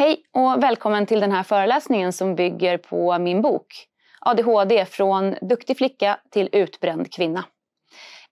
Hej och välkommen till den här föreläsningen som bygger på min bok ADHD från duktig flicka till utbränd kvinna.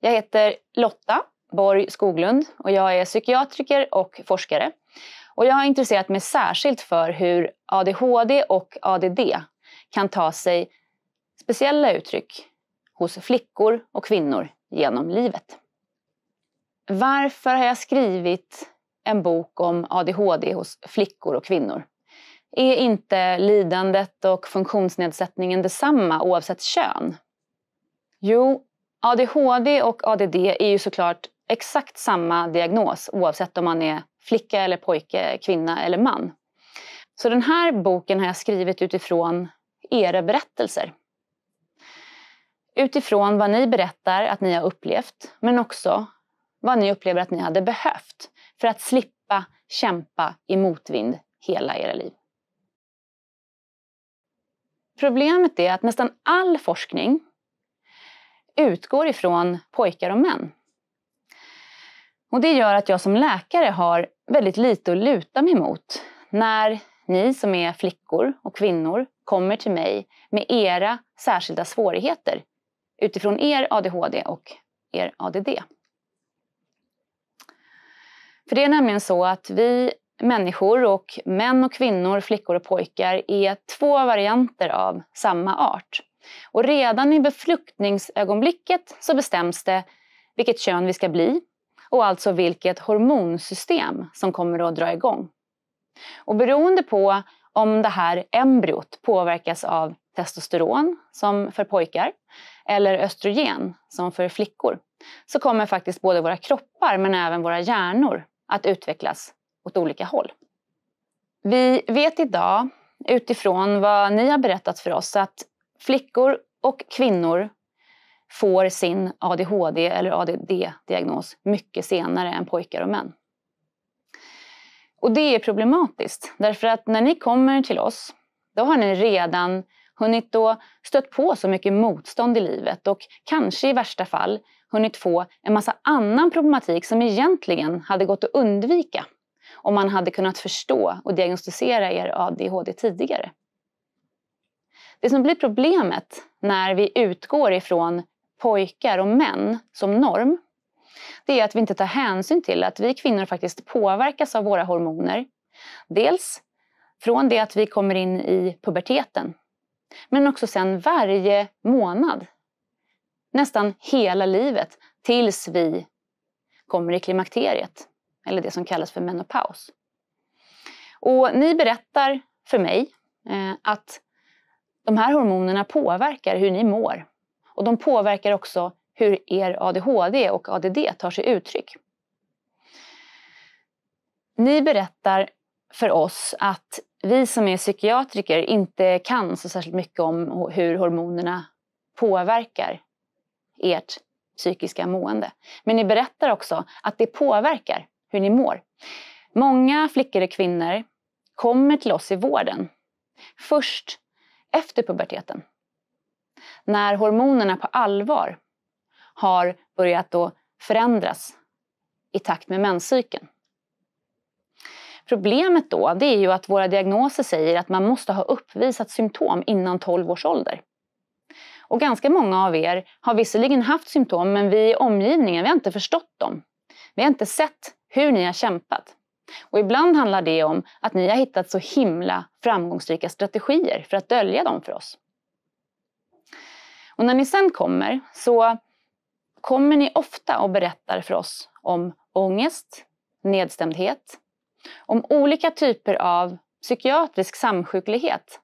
Jag heter Lotta Borg Skoglund och jag är psykiatriker och forskare. Och jag har intresserat mig särskilt för hur ADHD och ADD kan ta sig speciella uttryck hos flickor och kvinnor genom livet. Varför har jag skrivit en bok om ADHD hos flickor och kvinnor. Är inte lidandet och funktionsnedsättningen detsamma oavsett kön? Jo, ADHD och ADD är ju såklart exakt samma diagnos oavsett om man är flicka eller pojke, kvinna eller man. Så den här boken har jag skrivit utifrån era berättelser. Utifrån vad ni berättar att ni har upplevt, men också vad ni upplever att ni hade behövt för att slippa kämpa i motvind hela era liv. Problemet är att nästan all forskning utgår ifrån pojkar och män. Och det gör att jag som läkare har väldigt lite att luta mig mot när ni som är flickor och kvinnor kommer till mig med era särskilda svårigheter utifrån er ADHD och er ADD. För det är nämligen så att vi människor och män och kvinnor, flickor och pojkar är två varianter av samma art. Och redan i befruktningsögonblicket så bestäms det vilket kön vi ska bli och alltså vilket hormonsystem som kommer att dra igång. Och beroende på om det här embryot påverkas av testosteron, som för pojkar, eller östrogen, som för flickor, så kommer faktiskt både våra kroppar men även våra hjärnor att utvecklas åt olika håll. Vi vet idag utifrån vad ni har berättat för oss att flickor och kvinnor får sin ADHD eller ADD-diagnos mycket senare än pojkar och män. Och det är problematiskt därför att när ni kommer till oss då har ni redan hunnit då stött på så mycket motstånd i livet och kanske i värsta fall hunnit få en massa annan problematik som egentligen hade gått att undvika om man hade kunnat förstå och diagnostisera er ADHD tidigare. Det som blir problemet när vi utgår ifrån pojkar och män som norm det är att vi inte tar hänsyn till att vi kvinnor faktiskt påverkas av våra hormoner. Dels från det att vi kommer in i puberteten men också sen varje månad. Nästan hela livet tills vi kommer i klimakteriet. Eller det som kallas för menopaus. Och ni berättar för mig eh, att de här hormonerna påverkar hur ni mår. Och de påverkar också hur er ADHD och ADD tar sig uttryck. Ni berättar för oss att vi som är psykiatriker inte kan så särskilt mycket om hur hormonerna påverkar ert psykiska mående. Men ni berättar också att det påverkar hur ni mår. Många flickor och kvinnor kommer till oss i vården först efter puberteten. När hormonerna på allvar har börjat då förändras i takt med menscykeln. Problemet då det är ju att våra diagnoser säger att man måste ha uppvisat symptom innan 12 års ålder. Och ganska många av er har visserligen haft symptom men vi i omgivningen vi har inte förstått dem. Vi har inte sett hur ni har kämpat. Och ibland handlar det om att ni har hittat så himla framgångsrika strategier för att dölja dem för oss. Och när ni sen kommer så kommer ni ofta och berättar för oss om ångest, nedstämdhet, om olika typer av psykiatrisk samsjuklighet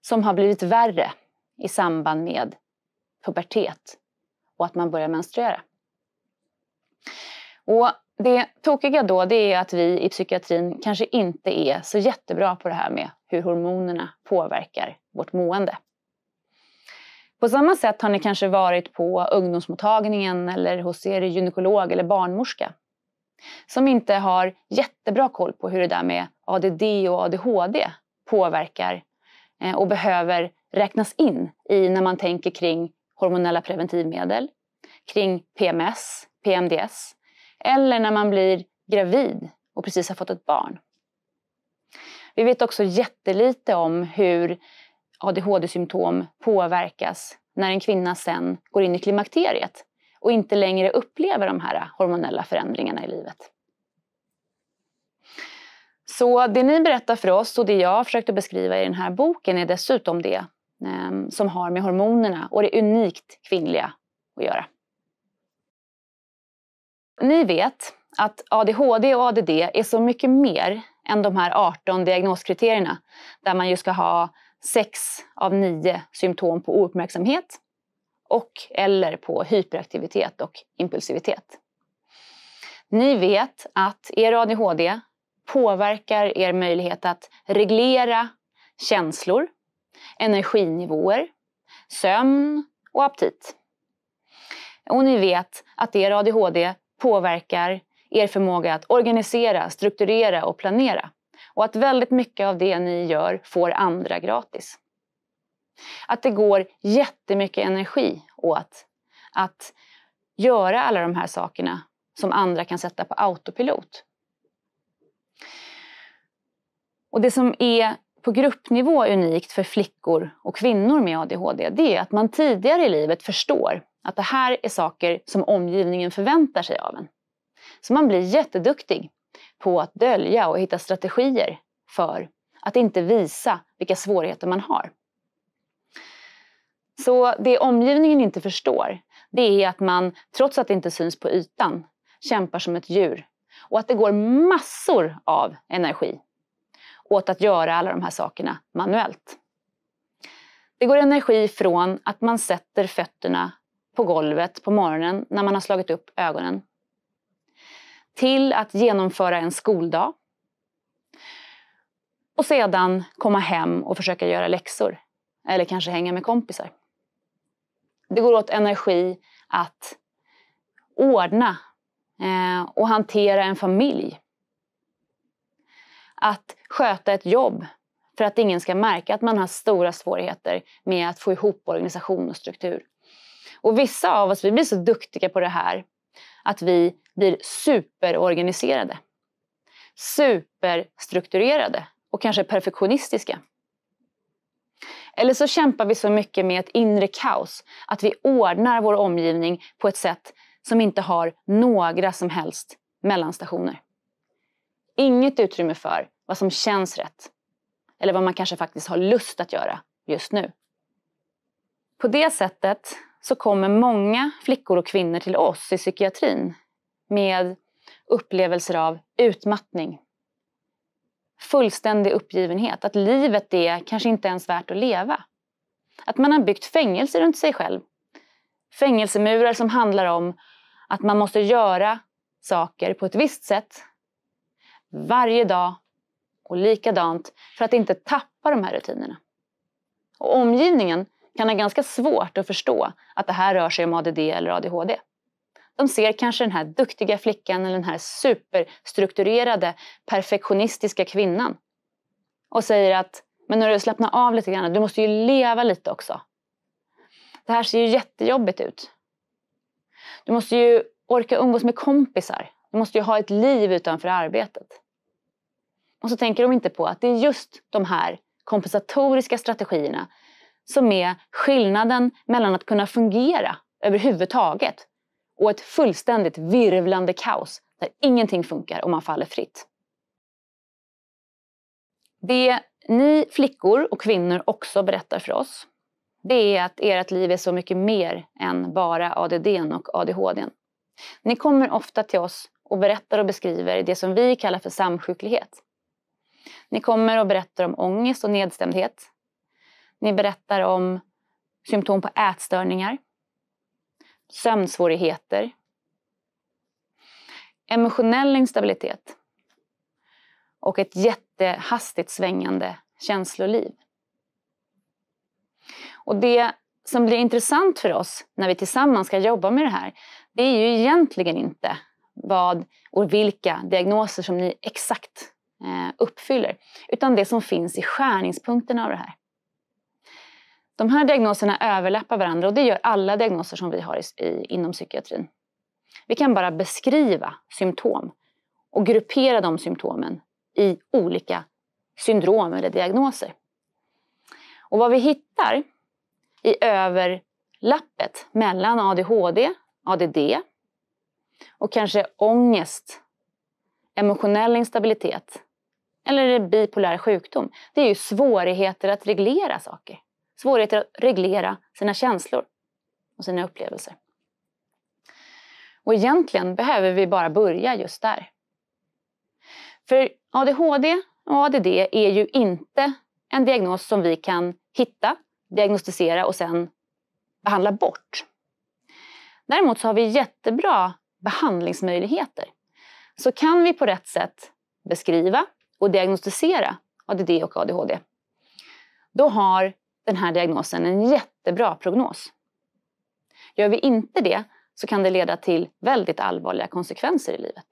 som har blivit värre i samband med pubertet och att man börjar menstruera. Och det tokiga då det är att vi i psykiatrin kanske inte är så jättebra på det här med hur hormonerna påverkar vårt mående. På samma sätt har ni kanske varit på ungdomsmottagningen eller hos er gynekolog eller barnmorska som inte har jättebra koll på hur det där med ADD och ADHD påverkar eh, och behöver räknas in i när man tänker kring hormonella preventivmedel, kring PMS, PMDS eller när man blir gravid och precis har fått ett barn. Vi vet också jättelite om hur ADHD-symptom påverkas när en kvinna sen går in i klimakteriet och inte längre upplever de här hormonella förändringarna i livet. Så det ni berättar för oss och det jag försökte beskriva i den här boken är dessutom det ehm, som har med hormonerna och det unikt kvinnliga att göra. Ni vet att ADHD och ADD är så mycket mer än de här 18 diagnoskriterierna där man ju ska ha 6 av 9 symptom på ouppmärksamhet och eller på hyperaktivitet och impulsivitet. Ni vet att er ADHD påverkar er möjlighet att reglera känslor, energinivåer, sömn och aptit. Och ni vet att er ADHD påverkar er förmåga att organisera, strukturera och planera. Och att väldigt mycket av det ni gör får andra gratis att det går jättemycket energi åt att göra alla de här sakerna som andra kan sätta på autopilot. Och det som är på gruppnivå unikt för flickor och kvinnor med ADHD, det är att man tidigare i livet förstår att det här är saker som omgivningen förväntar sig av en. Så man blir jätteduktig på att dölja och hitta strategier för att inte visa vilka svårigheter man har. Så det omgivningen inte förstår, det är att man, trots att det inte syns på ytan, kämpar som ett djur. Och att det går massor av energi åt att göra alla de här sakerna manuellt. Det går energi från att man sätter fötterna på golvet på morgonen när man har slagit upp ögonen. Till att genomföra en skoldag. Och sedan komma hem och försöka göra läxor. Eller kanske hänga med kompisar. Det går åt energi att ordna eh, och hantera en familj. Att sköta ett jobb för att ingen ska märka att man har stora svårigheter med att få ihop organisation och struktur. Och vissa av oss vi blir så duktiga på det här att vi blir superorganiserade, superstrukturerade och kanske perfektionistiska. Eller så kämpar vi så mycket med ett inre kaos att vi ordnar vår omgivning på ett sätt som inte har några som helst mellanstationer. Inget utrymme för vad som känns rätt eller vad man kanske faktiskt har lust att göra just nu. På det sättet så kommer många flickor och kvinnor till oss i psykiatrin med upplevelser av utmattning, fullständig uppgivenhet. Att livet är kanske inte ens värt att leva. Att man har byggt fängelser runt sig själv. Fängelsemurar som handlar om att man måste göra saker på ett visst sätt varje dag och likadant för att inte tappa de här rutinerna. Och omgivningen kan ha ganska svårt att förstå att det här rör sig om ADD eller ADHD. De ser kanske den här duktiga flickan eller den här superstrukturerade, perfektionistiska kvinnan och säger att men när du slappnar av lite grann, du måste ju leva lite också. Det här ser ju jättejobbigt ut. Du måste ju orka umgås med kompisar. Du måste ju ha ett liv utanför arbetet. Och så tänker de inte på att det är just de här kompensatoriska strategierna som är skillnaden mellan att kunna fungera överhuvudtaget och ett fullständigt virvlande kaos där ingenting funkar och man faller fritt. Det ni flickor och kvinnor också berättar för oss, det är att ert liv är så mycket mer än bara ADD och ADHD. Ni kommer ofta till oss och berättar och beskriver det som vi kallar för samsjuklighet. Ni kommer och berättar om ångest och nedstämdhet. Ni berättar om symptom på ätstörningar, sömnsvårigheter, emotionell instabilitet och ett jättehastigt svängande känsloliv. Och det som blir intressant för oss när vi tillsammans ska jobba med det här, det är ju egentligen inte vad och vilka diagnoser som ni exakt eh, uppfyller, utan det som finns i skärningspunkterna av det här. De här diagnoserna överlappar varandra och det gör alla diagnoser som vi har i, i, inom psykiatrin. Vi kan bara beskriva symptom och gruppera de symptomen i olika syndrom eller diagnoser. Och vad vi hittar i överlappet mellan ADHD, ADD och kanske ångest, emotionell instabilitet eller bipolär sjukdom, det är ju svårigheter att reglera saker svårigheter att reglera sina känslor och sina upplevelser. Och egentligen behöver vi bara börja just där. För ADHD och ADD är ju inte en diagnos som vi kan hitta, diagnostisera och sen behandla bort. Däremot så har vi jättebra behandlingsmöjligheter. Så kan vi på rätt sätt beskriva och diagnostisera ADD och ADHD, då har den här diagnosen en jättebra prognos. Gör vi inte det så kan det leda till väldigt allvarliga konsekvenser i livet.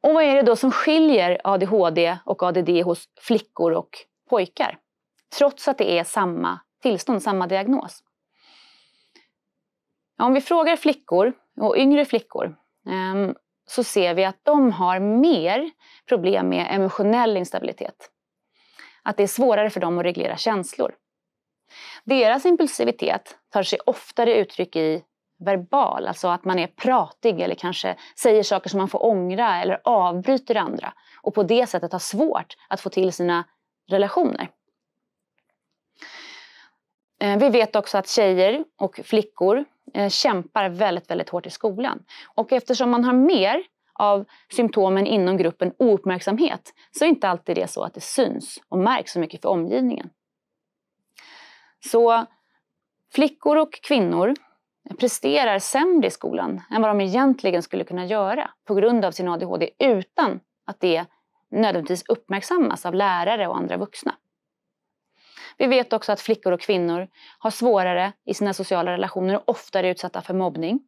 Och vad är det då som skiljer ADHD och ADD hos flickor och pojkar? Trots att det är samma tillstånd, samma diagnos. Om vi frågar flickor och yngre flickor ehm, så ser vi att de har mer problem med emotionell instabilitet att det är svårare för dem att reglera känslor. Deras impulsivitet tar sig oftare uttryck i verbal, alltså att man är pratig eller kanske säger saker som man får ångra eller avbryter andra och på det sättet har svårt att få till sina relationer. Eh, vi vet också att tjejer och flickor eh, kämpar väldigt, väldigt hårt i skolan. Och eftersom man har mer av symptomen inom gruppen ouppmärksamhet så är inte alltid det så att det syns och märks så mycket för omgivningen. Så flickor och kvinnor presterar sämre i skolan än vad de egentligen skulle kunna göra på grund av sin ADHD utan att det nödvändigtvis uppmärksammas av lärare och andra vuxna. Vi vet också att flickor och kvinnor har svårare i sina sociala relationer och oftare är utsatta för mobbning.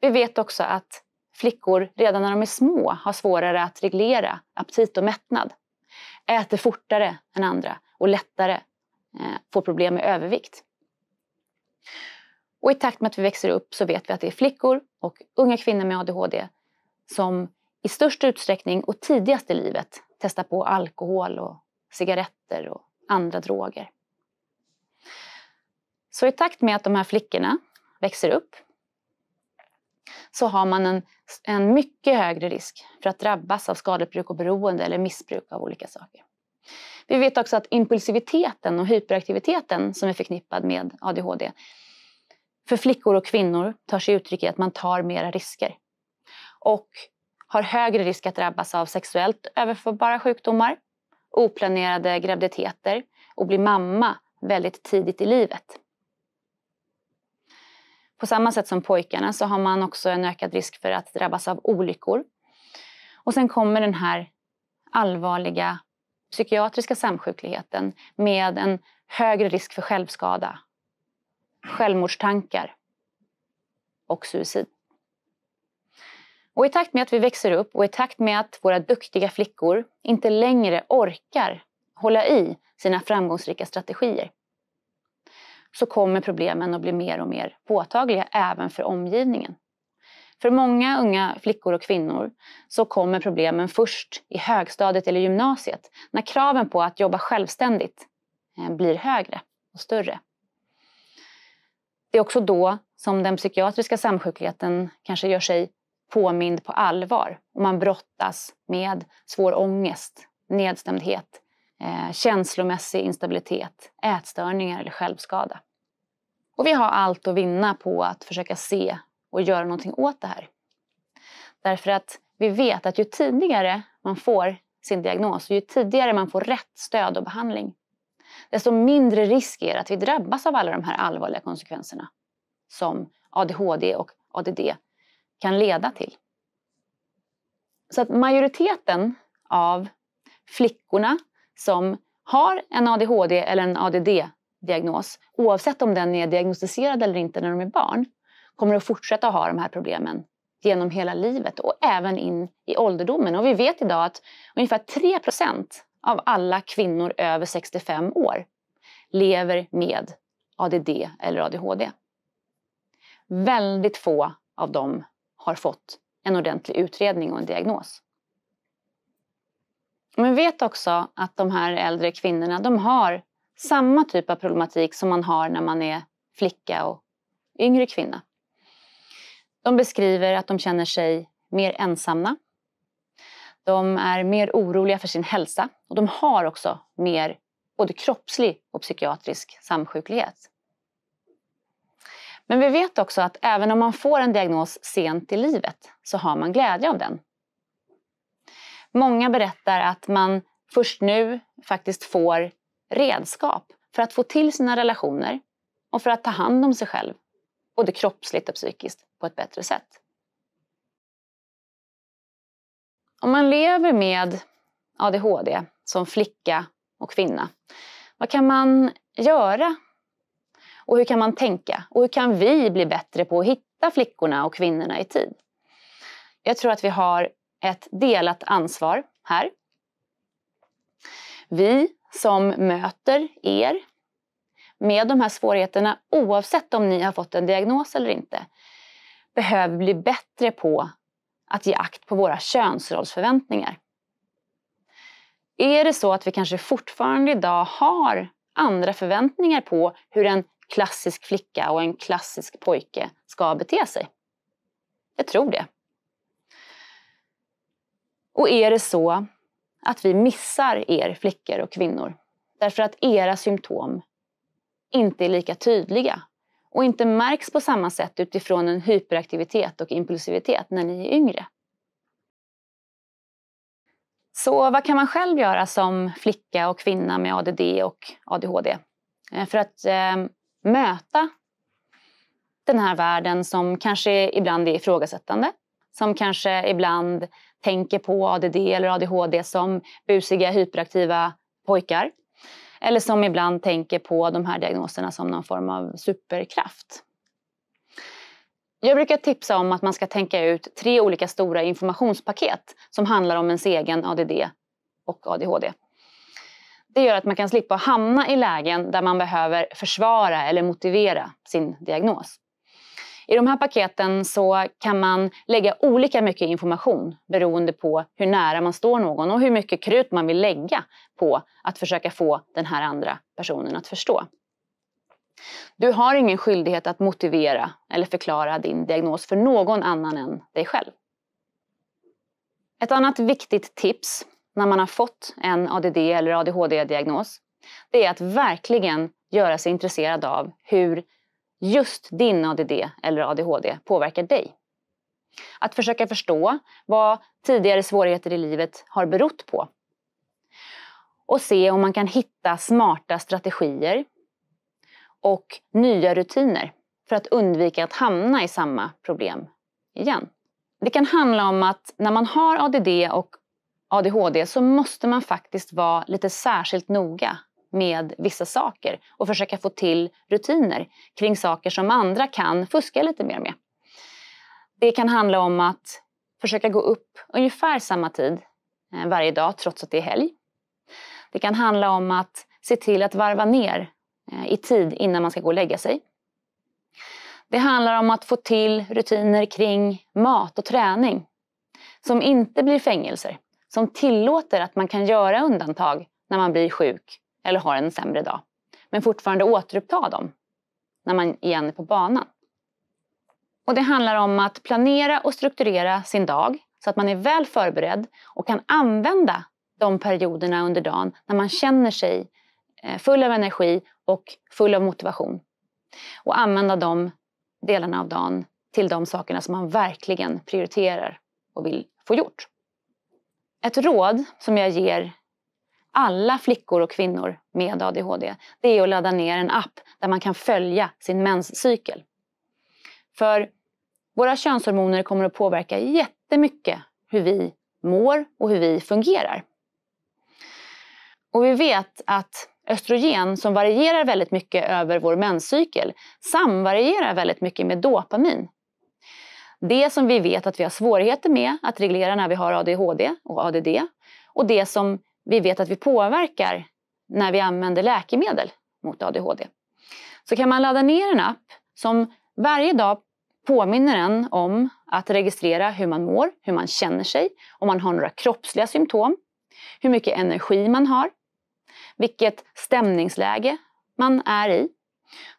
Vi vet också att Flickor, redan när de är små, har svårare att reglera aptit och mättnad. Äter fortare än andra och lättare eh, får problem med övervikt. Och i takt med att vi växer upp så vet vi att det är flickor och unga kvinnor med ADHD som i störst utsträckning och tidigast i livet testar på alkohol och cigaretter och andra droger. Så i takt med att de här flickorna växer upp så har man en, en mycket högre risk för att drabbas av skadebruk och beroende eller missbruk av olika saker. Vi vet också att impulsiviteten och hyperaktiviteten som är förknippad med ADHD för flickor och kvinnor tar sig uttryck i att man tar mera risker och har högre risk att drabbas av sexuellt överförbara sjukdomar, oplanerade graviditeter och bli mamma väldigt tidigt i livet. På samma sätt som pojkarna så har man också en ökad risk för att drabbas av olyckor. Och sen kommer den här allvarliga psykiatriska samsjukligheten med en högre risk för självskada, självmordstankar och suicid. Och I takt med att vi växer upp och i takt med att våra duktiga flickor inte längre orkar hålla i sina framgångsrika strategier så kommer problemen att bli mer och mer påtagliga även för omgivningen. För många unga flickor och kvinnor så kommer problemen först i högstadiet eller gymnasiet när kraven på att jobba självständigt eh, blir högre och större. Det är också då som den psykiatriska samsjukligheten kanske gör sig påmind på allvar och man brottas med svår ångest, nedstämdhet, eh, känslomässig instabilitet, ätstörningar eller självskada. Och vi har allt att vinna på att försöka se och göra någonting åt det här. Därför att vi vet att ju tidigare man får sin diagnos och ju tidigare man får rätt stöd och behandling, desto mindre risk är det att vi drabbas av alla de här allvarliga konsekvenserna som ADHD och ADD kan leda till. Så att majoriteten av flickorna som har en ADHD eller en ADD-diagnos oavsett om den är diagnostiserad eller inte när de är barn kommer att fortsätta ha de här problemen genom hela livet och även in i ålderdomen. Och vi vet idag att ungefär 3 av alla kvinnor över 65 år lever med ADD eller ADHD. Väldigt få av dem har fått en ordentlig utredning och en diagnos. Men vet också att de här äldre kvinnorna de har samma typ av problematik som man har när man är flicka och yngre kvinna. De beskriver att de känner sig mer ensamma. De är mer oroliga för sin hälsa och de har också mer både kroppslig och psykiatrisk samsjuklighet. Men vi vet också att även om man får en diagnos sent i livet så har man glädje av den Många berättar att man först nu faktiskt får redskap för att få till sina relationer och för att ta hand om sig själv, både kroppsligt och psykiskt, på ett bättre sätt. Om man lever med ADHD som flicka och kvinna, vad kan man göra? Och hur kan man tänka? Och hur kan vi bli bättre på att hitta flickorna och kvinnorna i tid? Jag tror att vi har ett delat ansvar här. Vi som möter er med de här svårigheterna, oavsett om ni har fått en diagnos eller inte, behöver bli bättre på att ge akt på våra könsrollsförväntningar. Är det så att vi kanske fortfarande idag har andra förväntningar på hur en klassisk flicka och en klassisk pojke ska bete sig? Jag tror det. Och är det så att vi missar er flickor och kvinnor därför att era symptom inte är lika tydliga och inte märks på samma sätt utifrån en hyperaktivitet och impulsivitet när ni är yngre. Så vad kan man själv göra som flicka och kvinna med ADD och ADHD eh, för att eh, möta den här världen som kanske ibland är ifrågasättande som kanske ibland tänker på ADD eller ADHD som busiga hyperaktiva pojkar. Eller som ibland tänker på de här diagnoserna som någon form av superkraft. Jag brukar tipsa om att man ska tänka ut tre olika stora informationspaket som handlar om ens egen ADD och ADHD. Det gör att man kan slippa hamna i lägen där man behöver försvara eller motivera sin diagnos. I de här paketen så kan man lägga olika mycket information beroende på hur nära man står någon och hur mycket krut man vill lägga på att försöka få den här andra personen att förstå. Du har ingen skyldighet att motivera eller förklara din diagnos för någon annan än dig själv. Ett annat viktigt tips när man har fått en ADD eller ADHD-diagnos det är att verkligen göra sig intresserad av hur just din ADD eller ADHD påverkar dig. Att försöka förstå vad tidigare svårigheter i livet har berott på. Och se om man kan hitta smarta strategier och nya rutiner för att undvika att hamna i samma problem igen. Det kan handla om att när man har ADD och ADHD så måste man faktiskt vara lite särskilt noga med vissa saker och försöka få till rutiner kring saker som andra kan fuska lite mer med. Det kan handla om att försöka gå upp ungefär samma tid eh, varje dag trots att det är helg. Det kan handla om att se till att varva ner eh, i tid innan man ska gå och lägga sig. Det handlar om att få till rutiner kring mat och träning som inte blir fängelser, som tillåter att man kan göra undantag när man blir sjuk eller har en sämre dag. Men fortfarande återuppta dem när man igen är på banan. Och det handlar om att planera och strukturera sin dag så att man är väl förberedd och kan använda de perioderna under dagen när man känner sig eh, full av energi och full av motivation. Och använda de delarna av dagen till de sakerna som man verkligen prioriterar och vill få gjort. Ett råd som jag ger alla flickor och kvinnor med ADHD det är att ladda ner en app där man kan följa sin menscykel. För våra könshormoner kommer att påverka jättemycket hur vi mår och hur vi fungerar. Och vi vet att östrogen som varierar väldigt mycket över vår menscykel samvarierar väldigt mycket med dopamin. Det som vi vet att vi har svårigheter med att reglera när vi har ADHD och ADD och det som vi vet att vi påverkar när vi använder läkemedel mot ADHD. Så kan man ladda ner en app som varje dag påminner en om att registrera hur man mår, hur man känner sig, om man har några kroppsliga symptom, hur mycket energi man har, vilket stämningsläge man är i.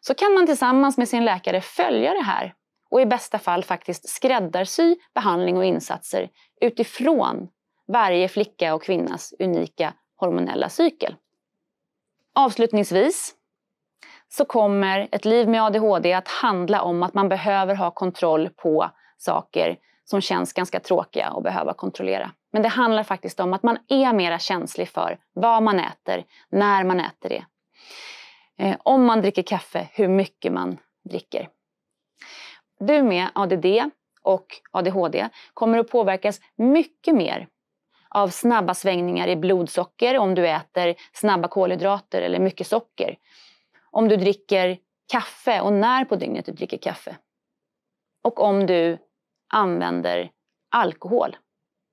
Så kan man tillsammans med sin läkare följa det här och i bästa fall faktiskt skräddarsy behandling och insatser utifrån varje flicka och kvinnas unika hormonella cykel. Avslutningsvis så kommer ett liv med ADHD att handla om att man behöver ha kontroll på saker som känns ganska tråkiga att behöva kontrollera. Men det handlar faktiskt om att man är mera känslig för vad man äter, när man äter det. Eh, om man dricker kaffe, hur mycket man dricker. Du med ADD och ADHD kommer att påverkas mycket mer av snabba svängningar i blodsocker om du äter snabba kolhydrater eller mycket socker. Om du dricker kaffe och när på dygnet du dricker kaffe. Och om du använder alkohol,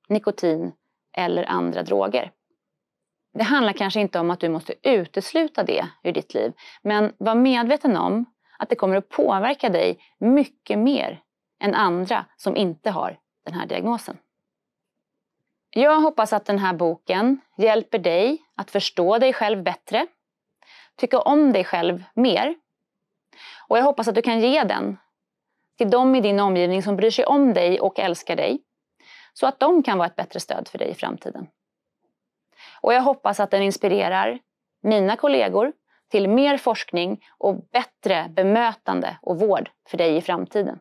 nikotin eller andra droger. Det handlar kanske inte om att du måste utesluta det ur ditt liv, men var medveten om att det kommer att påverka dig mycket mer än andra som inte har den här diagnosen. Jag hoppas att den här boken hjälper dig att förstå dig själv bättre, tycka om dig själv mer och jag hoppas att du kan ge den till de i din omgivning som bryr sig om dig och älskar dig så att de kan vara ett bättre stöd för dig i framtiden. Och jag hoppas att den inspirerar mina kollegor till mer forskning och bättre bemötande och vård för dig i framtiden.